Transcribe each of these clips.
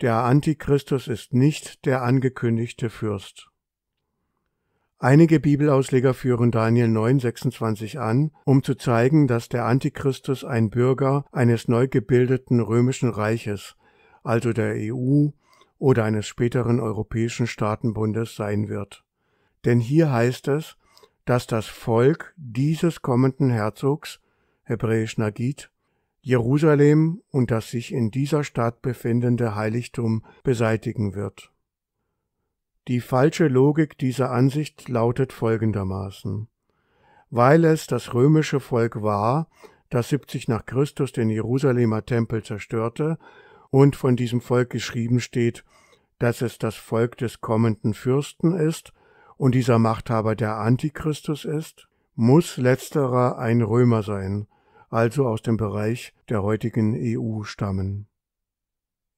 Der Antichristus ist nicht der angekündigte Fürst. Einige Bibelausleger führen Daniel 9:26 an, um zu zeigen, dass der Antichristus ein Bürger eines neu gebildeten römischen Reiches, also der EU oder eines späteren europäischen Staatenbundes sein wird. Denn hier heißt es, dass das Volk dieses kommenden Herzogs, hebräisch Nagid, Jerusalem und das sich in dieser Stadt befindende Heiligtum beseitigen wird. Die falsche Logik dieser Ansicht lautet folgendermaßen. Weil es das römische Volk war, das 70 nach Christus den Jerusalemer Tempel zerstörte und von diesem Volk geschrieben steht, dass es das Volk des kommenden Fürsten ist und dieser Machthaber der Antichristus ist, muss letzterer ein Römer sein, also aus dem Bereich der heutigen EU stammen.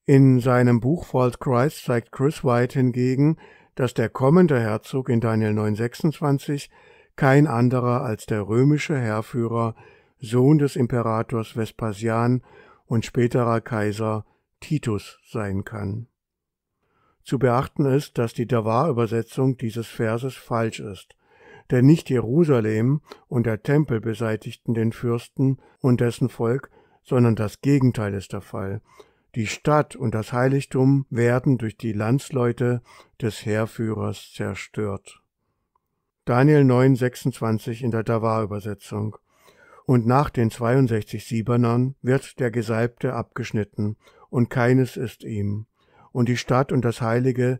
In seinem Buch False Christ zeigt Chris White hingegen, dass der kommende Herzog in Daniel 9:26 kein anderer als der römische Heerführer, Sohn des Imperators Vespasian und späterer Kaiser Titus sein kann. Zu beachten ist, dass die Davar-Übersetzung dieses Verses falsch ist denn nicht Jerusalem und der Tempel beseitigten den Fürsten und dessen Volk, sondern das Gegenteil ist der Fall. Die Stadt und das Heiligtum werden durch die Landsleute des Heerführers zerstört. Daniel 9,26 in der Davar-Übersetzung. Und nach den 62 Siebernern wird der Gesalbte abgeschnitten, und keines ist ihm. Und die Stadt und das Heilige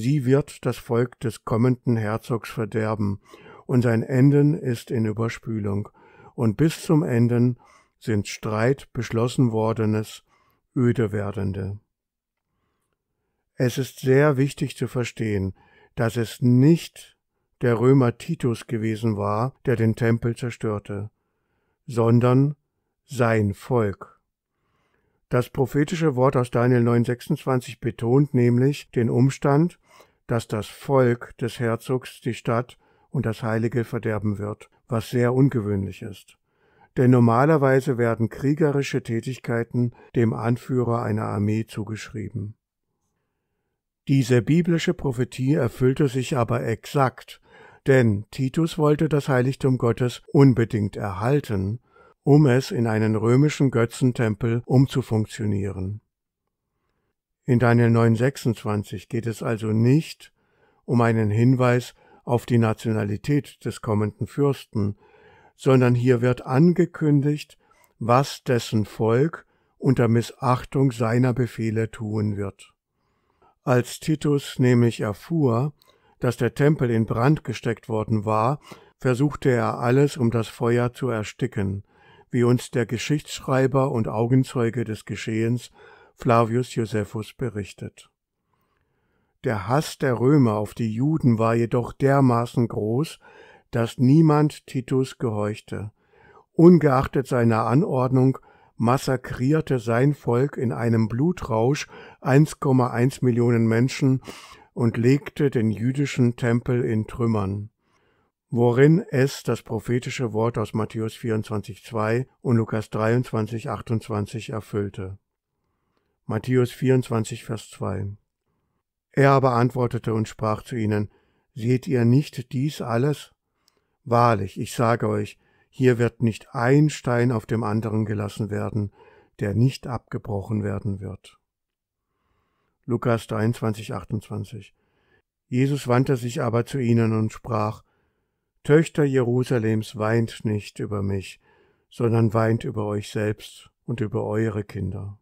Sie wird das Volk des kommenden Herzogs verderben, und sein Enden ist in Überspülung. Und bis zum Enden sind Streit beschlossen wordenes, öde werdende. Es ist sehr wichtig zu verstehen, dass es nicht der Römer Titus gewesen war, der den Tempel zerstörte, sondern sein Volk. Das prophetische Wort aus Daniel 9:26 betont nämlich den Umstand, dass das Volk des Herzogs die Stadt und das Heilige verderben wird, was sehr ungewöhnlich ist. Denn normalerweise werden kriegerische Tätigkeiten dem Anführer einer Armee zugeschrieben. Diese biblische Prophetie erfüllte sich aber exakt, denn Titus wollte das Heiligtum Gottes unbedingt erhalten um es in einen römischen Götzentempel umzufunktionieren. In Daniel 9:26 geht es also nicht um einen Hinweis auf die Nationalität des kommenden Fürsten, sondern hier wird angekündigt, was dessen Volk unter Missachtung seiner Befehle tun wird. Als Titus nämlich erfuhr, dass der Tempel in Brand gesteckt worden war, versuchte er alles, um das Feuer zu ersticken, wie uns der Geschichtsschreiber und Augenzeuge des Geschehens Flavius Josephus berichtet. Der Hass der Römer auf die Juden war jedoch dermaßen groß, dass niemand Titus gehorchte. Ungeachtet seiner Anordnung massakrierte sein Volk in einem Blutrausch 1,1 Millionen Menschen und legte den jüdischen Tempel in Trümmern worin es das prophetische Wort aus Matthäus 24,2 und Lukas 23,28 erfüllte. Matthäus 24, Vers 2 Er aber antwortete und sprach zu ihnen, Seht ihr nicht dies alles? Wahrlich, ich sage euch, hier wird nicht ein Stein auf dem anderen gelassen werden, der nicht abgebrochen werden wird. Lukas 23, 28 Jesus wandte sich aber zu ihnen und sprach, Töchter Jerusalems, weint nicht über mich, sondern weint über euch selbst und über eure Kinder.